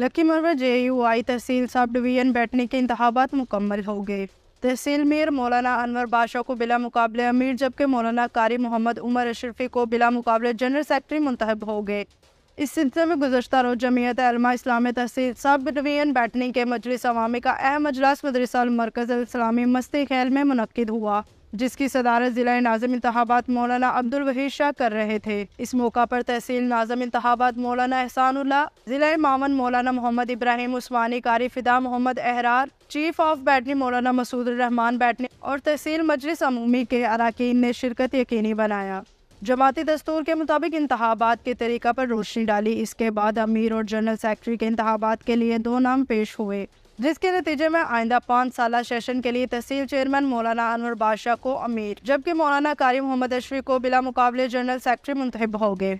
लकीमरवा J you I tehsil sub division बैठने के इंतबात मुकम्मल हो गए तहसील मेयर मौलाना अनवर बादशाह को बिला मुकाबले अमीर जबकि मौलाना कारी मोहम्मद उमर अशरफी को बिला मुकाबले जनरल सेक्रेटरी मंतब हो गए इस सिलसिले में गुजशत रोज जमीयत अलमा इस्लामी तहसील सब डिवीज़न बैठने के मजलिस अवामी का अहम अजलास मदरसा मरकज़ इस्लामी मस्ती खेल में मनद हुआ जिसकी सदारत ज़िला नाजम इंतबात मौलाना अब्दुल वहीद शाह कर रहे थे इस मौका पर तहसील नाजम इंतबात मौलाना एहसानुल्ला ज़िला मामन मौलाना मोहम्मद इब्राहिम उस्मानी कारी फिदा मोहम्मद एहरार चीफ ऑफ बैटनी मौलाना मसूद रहमान बैटनी और तहसील मजलिस अमूमी के अरकान ने शिरकत यकीनी बनाया जमाती दस्तूर के मुताबिक इंतबात के तरीका पर रोशनी डाली इसके बाद अमीर और जनरल सेक्रेटरी के इंतबात के लिए दो नाम पेश हुए जिसके नतीजे में आइंदा पाँच साल सेशन के लिए तहसील चेयरमैन मौलाना अनवर बादशाह को अमीर जबकि मौलाना कारी मोहम्मद अशफी को बिला मुकाबले जनरल सेक्रेटरी मुंतब हो गए